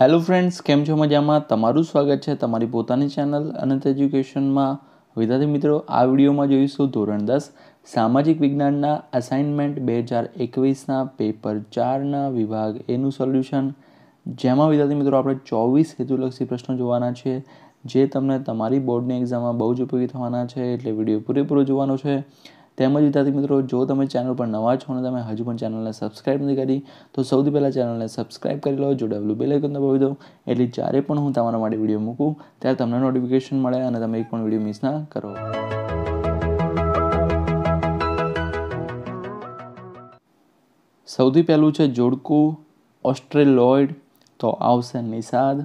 hello friends કેમ છો મજામાં તમારું સ્વાગત છે તમારી પોતાની ચેનલ અનંત એજ્યુકેશનમાં વિદ્યાર્થી મિત્રો આ વિડીયોમાં જોઈશું ધોરણ દસ સામાજિક વિજ્ઞાનના અસાઇનમેન્ટ બે હજાર એકવીસના પેપર ચારના વિભાગ એનું સોલ્યુશન જેમાં વિદ્યાર્થી મિત્રો આપણે ચોવીસ હેતુલક્ષી પ્રશ્નો જોવાના છે જે તમને તમારી બોર્ડની એક્ઝામમાં બહુ જ ઉપયોગી થવાના છે એટલે વિડીયો પૂરેપૂરો જોવાનો છે તેમજ વિદ્યાર્થી મિત્રો જો તમે ચેનલ પર નવા છો અને તમે હજુ પણ ચેનલને સબસ્ક્રાઇબ નથી કરી તો સૌથી પહેલાં ચેનલને સબસ્ક્રાઇબ કરી લો જોડાયેલું બેલ આઇકન દબાવી દો એટલે જ્યારે પણ હું તમારા માટે વિડીયો મૂકું ત્યારે તમને નોટિફિકેશન મળે અને તમે એક પણ વિડીયો મિસ ના કરો સૌથી પહેલું છે જોડકું ઓસ્ટ્રેલોઇડ તો આવશે નિષાદ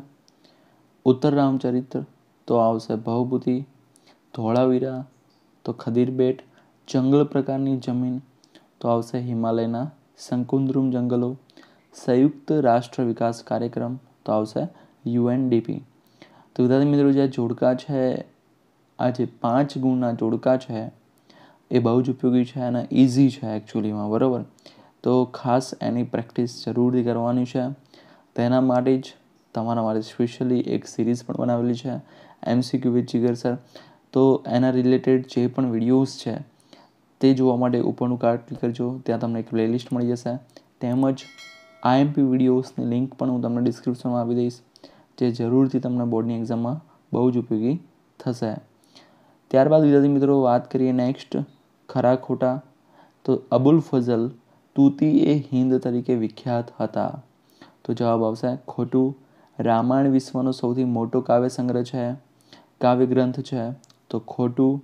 ઉત્તર રામચરિત્ર તો આવશે ભવભૂતિ ધોળાવીરા તો ખદીરબેટ જંગલ પ્રકારની જમીન તો આવશે હિમાલયના શંકુદ્રુમ જંગલો સંયુક્ત રાષ્ટ્ર વિકાસ કાર્યક્રમ તો આવશે યુએનડીપી તો વિદ્યાર્થી મિત્રો જે જોડકા છે આ જે પાંચ ગુણના જોડકા છે એ બહુ જ ઉપયોગી છે અને ઇઝી છે એકચ્યુઅલીમાં બરાબર તો ખાસ એની પ્રેક્ટિસ જરૂરથી કરવાની છે તેના માટે જ તમારા માટે સ્પેશિયલી એક સિરીઝ પણ બનાવેલી છે એમસીક્યુ વિથ જીગર સર તો એના રિલેટેડ જે પણ વિડીયોઝ છે તે જોવા માટે ઉપરનું કાર્ડ ક્લિક કરજો ત્યાં તમને એક પ્લેલિસ્ટ મળી જશે તેમજ આઈએમપી વિડીયોઝની લિંક પણ હું તમને ડિસ્ક્રિપ્શનમાં આપી દઈશ જે જરૂરથી તમને બોર્ડની એક્ઝામમાં બહુ જ ઉપયોગી થશે ત્યારબાદ વિદ્યાર્થી મિત્રો વાત કરીએ નેક્સ્ટ ખરા ખોટા તો અબુલ ફઝલ તૂતી એ હિન્દ તરીકે વિખ્યાત હતા તો જવાબ આવશે ખોટું રામાયણ વિશ્વનો સૌથી મોટો કાવ્ય સંગ્રહ છે કાવ્ય ગ્રંથ છે તો ખોટું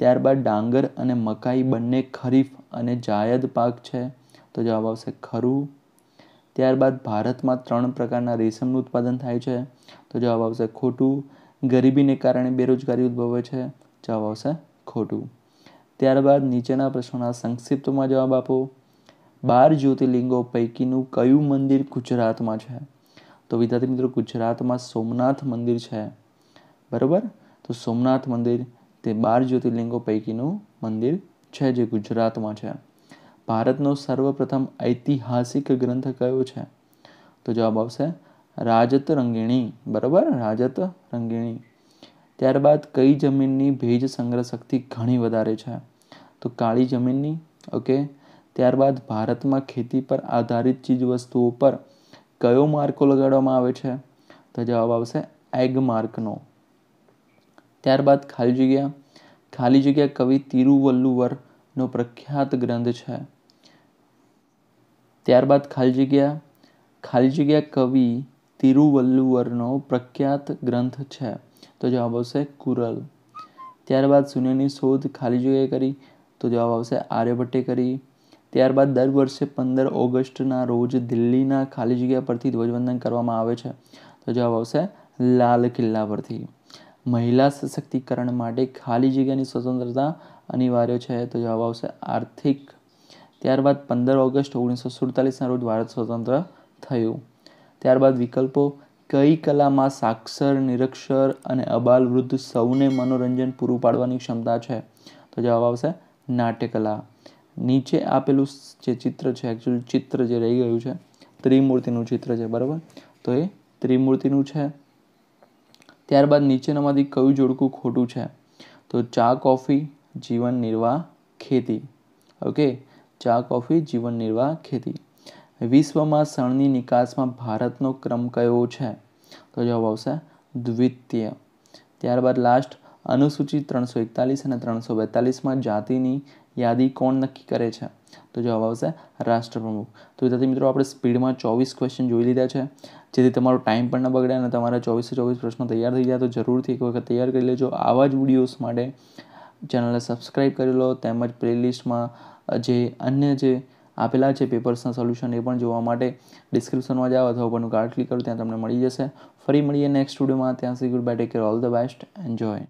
ત્યારબાદ ડાંગર અને મકાઈ બંને ખરીફ અને જાયદ પાક છે તો જવાબ આવશે ખરું ત્યારબાદ ભારતમાં ત્રણ પ્રકારના રેશમનું ઉત્પાદન થાય છે તો જવાબ આવશે ખોટું ગરીબીને કારણે બેરોજગારી ઉદ્ભવે છે જવાબ આવશે ખોટું ત્યારબાદ નીચેના પ્રશ્નોના સંક્ષિપ્તમાં જવાબ આપો બાર જ્યોતિર્લિંગો પૈકીનું કયું મંદિર ગુજરાતમાં છે તો વિદ્યાર્થી મિત્રો ગુજરાતમાં સોમનાથ મંદિર છે બરાબર તો સોમનાથ મંદિર તે બાર જ્યોતિર્લિંગો પૈકીનું મંદિર છે જે ગુજરાતમાં છે ભારતનો સર્વપ્રથમ ઐતિહાસિક ગ્રંથ કયો છે તો જવાબ આવશે રાજત રંગીણી બરાબર રાજત રંગીણી ત્યારબાદ કઈ જમીનની ભેજ સંગ્રહ શક્તિ ઘણી વધારે છે તો કાળી જમીનની ઓકે ત્યારબાદ ભારતમાં ખેતી પર આધારિત ચીજવસ્તુઓ પર કયો માર્કો લગાડવામાં આવે છે તો જવાબ આવશે એગ માર્કનો ત્યારબાદ ખાલી જગ્યા ખાલી જગ્યા કવિ તિરુવલ્લુવરનો પ્રખ્યાત ગ્રંથ છે ત્યારબાદ ખાલી જગ્યા ખાલી જગ્યા કવિ તિરુવલ્લુવરનો પ્રખ્યાત ગ્રંથ છે તો જવાબ આવશે કુરલ ત્યારબાદ શૂન્યની શોધ ખાલી જગ્યાએ કરી તો જવાબ આવશે આર્યભટ્ટે કરી ત્યારબાદ દર વર્ષે પંદર ઓગસ્ટના રોજ દિલ્હીના ખાલી જગ્યા પરથી ધ્વજવંદન કરવામાં આવે છે તો જવાબ આવશે લાલ કિલ્લા પરથી મહિલા સશક્તિકરણ માટે ખાલી જગ્યાની સ્વતંત્રતા અનિવાર્ય છે તો જવાબ આવશે આર્થિક ત્યારબાદ પંદર ઓગસ્ટ ઓગણીસો સુડતાલીસના રોજ ભારત સ્વતંત્ર થયું ત્યારબાદ વિકલ્પો કઈ કલામાં સાક્ષર નિરક્ષર અને અબાલ વૃદ્ધ સૌને મનોરંજન પૂરું પાડવાની ક્ષમતા છે તો જવાબ આવશે નાટ્યકલા નીચે આપેલું જે ચિત્ર છે એકચ્યુઅલી ચિત્ર જે રહી ગયું છે ત્રિમૂર્તિનું ચિત્ર છે બરાબર તો એ ત્રિમૂર્તિનું છે ત્યારબાદ નીચેનામાંથી કયું જોડકું ખોટું છે તો ચા કોફી જીવન નિર્વાહ ખેતી ઓકે ચા કોફી જીવન નિર્વાહ ખેતી વિશ્વમાં શણની નિકાસમાં ભારતનો ક્રમ કયો છે તો જવાબ આવશે દ્વિતીય ત્યારબાદ લાસ્ટ અનુસૂચિત ત્રણસો એકતાલીસ અને ત્રણસો બેતાલીસમાં જાતિની યાદી કોણ નક્કી કરે છે તો જવાબ આવશે રાષ્ટ્રપ્રમુખ તો વિદ્યાર્થી મિત્રો આપણે સ્પીડમાં ચોવીસ ક્વેશ્ચન જોઈ લીધા છે જેથી તમારો ટાઈમ પણ ન બગડે અને તમારા ચોવીસે ચોવીસ પ્રશ્નો તૈયાર થઈ જાય તો જરૂરથી એક વખત તૈયાર કરી લેજો આવા જ વિડીયોઝ માટે ચેનલને સબસ્ક્રાઈબ કરી લો તેમજ પ્લેલિસ્ટમાં જે અન્ય જે આપેલા છે પેપર્સના સોલ્યુશન એ પણ જોવા માટે ડિસ્ક્રિપ્શનમાં જાઓ અથવા ઉપરનું કાર્ડ ક્લિક કરો ત્યાં તમને મળી જશે ફરી મળીએ નેક્સ્ટ સ્ટુડિયોમાં ત્યાં સુધી good bye take care all the best enjoy